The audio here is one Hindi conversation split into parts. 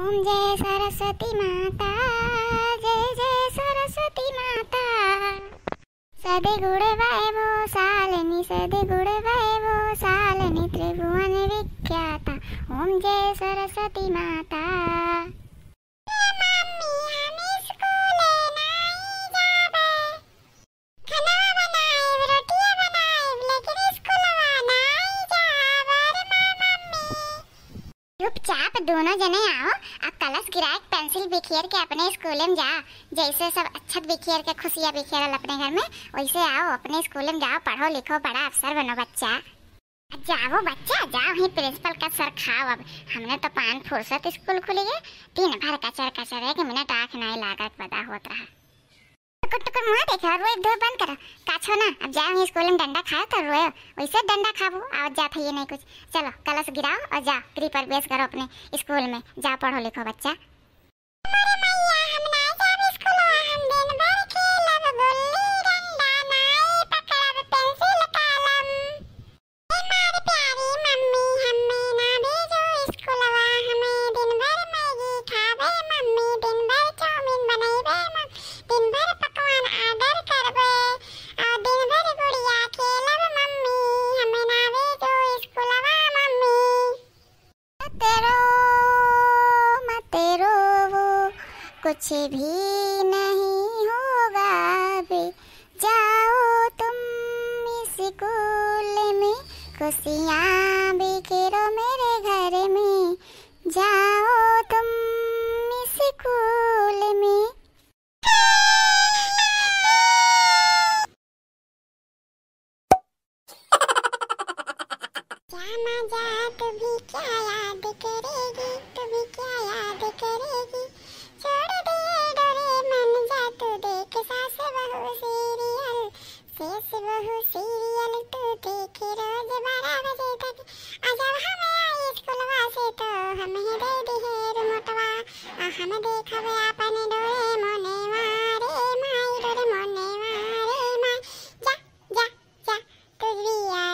ओम जय सरस्वती माता जय जय सरस्वती माता सदे गुड़ वो सालनी सदे गुड़ वो सालनी त्रिभुवन विख्याता ओम जय सरस्वती माता चुपचाप दोनों जने आओ अब कलश गिरा एक पेंसिल बिखेर के अपने स्कूल में जा जैसे सब अच्छा बिखेर के खुशियाँ बिखेर अपने घर में वैसे आओ अपने स्कूल में जाओ पढ़ो लिखो बड़ा अफसर बनो बच्चा जाओ बच्चा जाओ ही प्रिंसिपल का सर खाओ अब हमने तो पान फुर्सत स्कूल खुली है तीन भर कचर कचर एक मिनट आँख नहीं लागत पता होता है टुकुर टुकुर मुंह देखा रोए धोए बंद करो का छो ना अब जाओ स्कूल में डंडा खाओ तो रोए वैसे डंडा खाबो आओ जा था ये नहीं कुछ चलो कलश गिराओ और जा क्रीपर बेस करो अपने स्कूल में जा पढ़ो लिखो बच्चा कुछ भी नहीं होगा भी जाओ तुम स्कूल में खुशियाँ बिखेरो मेरे घर में जाओ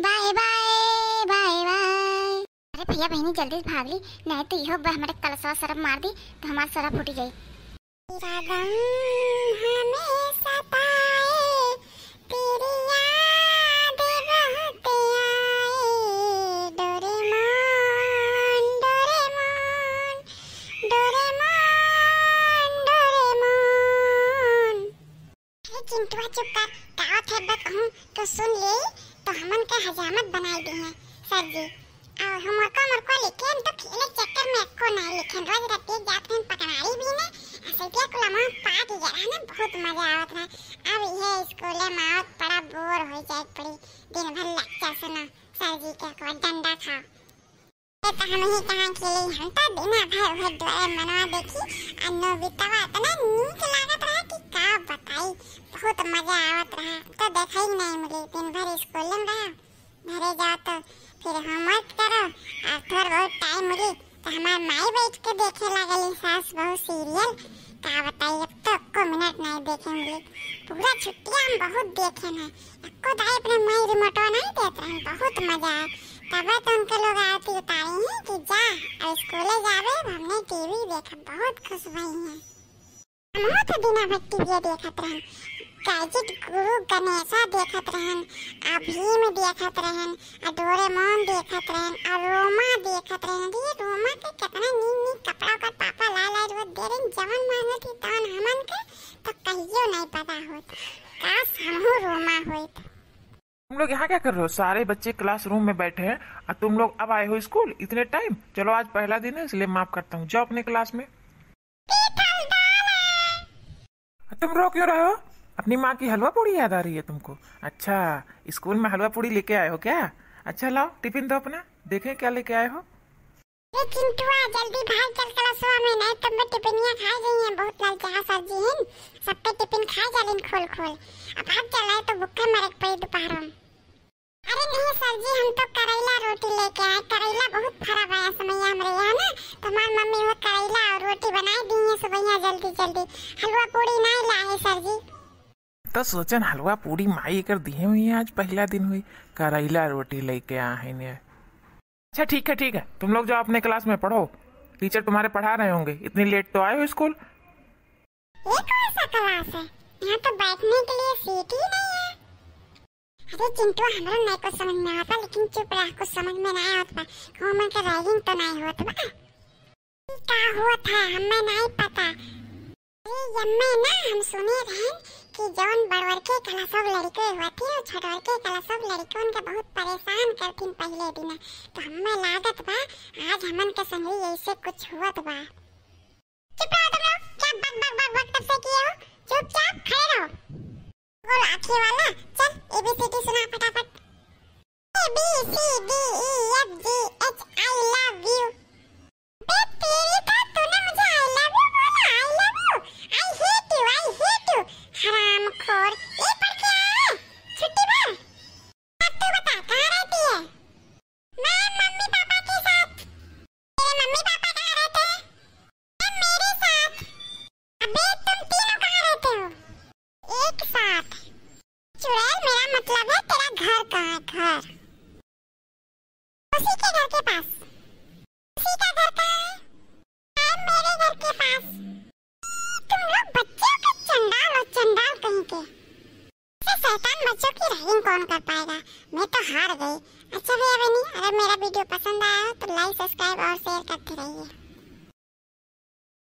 बाय बाय बाय बाय अरे भैया बहनी जल्दी भाग ली नहीं तो यह हमारे कलसवा सरफ मार दी तो हमारा सरफ फूट गई अरे चिंटुआ चुप कर गाँव थे बकहूँ तो सुन ले तो हमन का हजामत बनाई दी है सर जी और हम मरको मरको लिखेन तो खेले चक्कर में को ना लिखेन रोज रत्ती जात हैं पकड़ाई भी ना असलिया को लमा पाट जरा ना बहुत मजा आवत रहा अब ये स्कूल में आवत बोर हो जाए पड़ी दिन भर लेक्चर सुना सर जी के को डंडा खाओ तो हम ही कहाँ खेली हम तो बिना भाई वह द्वारा मनवा देखी और नोबिता तो ना नीक लागत बहुत मजा आवत तो रहा तो देखा ही नहीं मिली दिन भर स्कूल में रहा घरे जाओ तो फिर होमवर्क करो और थोड़ा बहुत टाइम मिली तो हमारे माई बैठ के देखे लगली सास बहू सीरियल कहा तो बताइए अब तो को मिनट नहीं देखे मिली पूरा छुट्टियाँ हम बहुत देखे हैं एको दाई अपने माई रिमोटो नहीं देते हैं बहुत मजा आए तब तो उनके लोग आरती उतारे हैं कि जा और स्कूले जावे हमने टीवी देखा बहुत खुश हुई हैं हम तो बिना भट्टी भी देखते रहे गाइजिट गुरु गणेशा देखत रहन आ भीम देखत रहन आ डोरेमोन देखत रहन आ रोमा देखत रहन ये रोमा के कितना नीक नीक कपड़ा का पापा ला ला वो दे रहे जवन मांगत ही तवन हमन के तो कहियो नहीं पता होत काश हमहू रोमा होत तुम लोग यहाँ क्या कर रहे हो सारे बच्चे क्लासरूम में बैठे हैं और तुम लोग अब आए हो स्कूल इतने टाइम चलो आज पहला दिन है इसलिए माफ करता हूँ जाओ अपने क्लास में तुम रो क्यों रहे हो अपनी माँ की हलवा पूड़ी याद आ रही है तुमको अच्छा स्कूल में हलवा पूड़ी लेके आए हो क्या अच्छा लाओ टिफिन दो अपना देखें क्या लेके आए हो जल्दी चल में तो खा गई हैं बहुत लाल हाँ, सर जी हैं सब पे टिफिन खा जा खोल खोल अब तो मरक दोपहर अरे नहीं सर जी हम तो करेला रोटी लेके आए करेला बहुत खराब आया यहाँ ना तो हमारी मम्मी वो करेला और रोटी दी है सुबह जल्दी जल्दी हलवा पूड़ी लाए सर जी तो सोचन हलवा पूरी माई कर दिए हुई आज पहला दिन हुई करेला रोटी लेके आए अच्छा ठीक है ठीक है तुम लोग जाओ अपने क्लास में पढ़ो टीचर तुम्हारे पढ़ा रहे होंगे इतनी लेट तो आए हो स्कूल ये कौन सा क्लास है यहाँ तो बैठने के लिए सीट ही नहीं है अरे चिंटू नहीं समझ में आता लेकिन चुप रह समझ में नहीं आता का तो नहीं हुआ था हमें नहीं पता अरे यम्मे ना हम सुने कि जौन बड़वर के कला सब लड़के हुआथी और छटवर के कला सब लड़कन के बहुत परेशान करथिन पहले बिना तो हमें लागत बा आज हमन के संगरी ऐसे कुछ हुत तो बा चुप रहो तुम लोग क्या बक बक बक बक तब से किए हो चुपचाप खड़े रहो बोल आखिर वाला चल एबीसीडी सुना फटाफट ए बी सी डी बात है चुड़ैल मेरा मतलब है तेरा घर कहाँ है घर उसी के घर के पास उसी का घर कहाँ है आई मेरे घर के पास तुम लोग बच्चों के चंडाल और चंडाल कहीं के शैतान बच्चों की रहीम कौन कर पाएगा मैं तो हार गई अच्छा भैया बहनी अगर मेरा वीडियो पसंद आया हो तो लाइक सब्सक्राइब और शेयर करते रहिए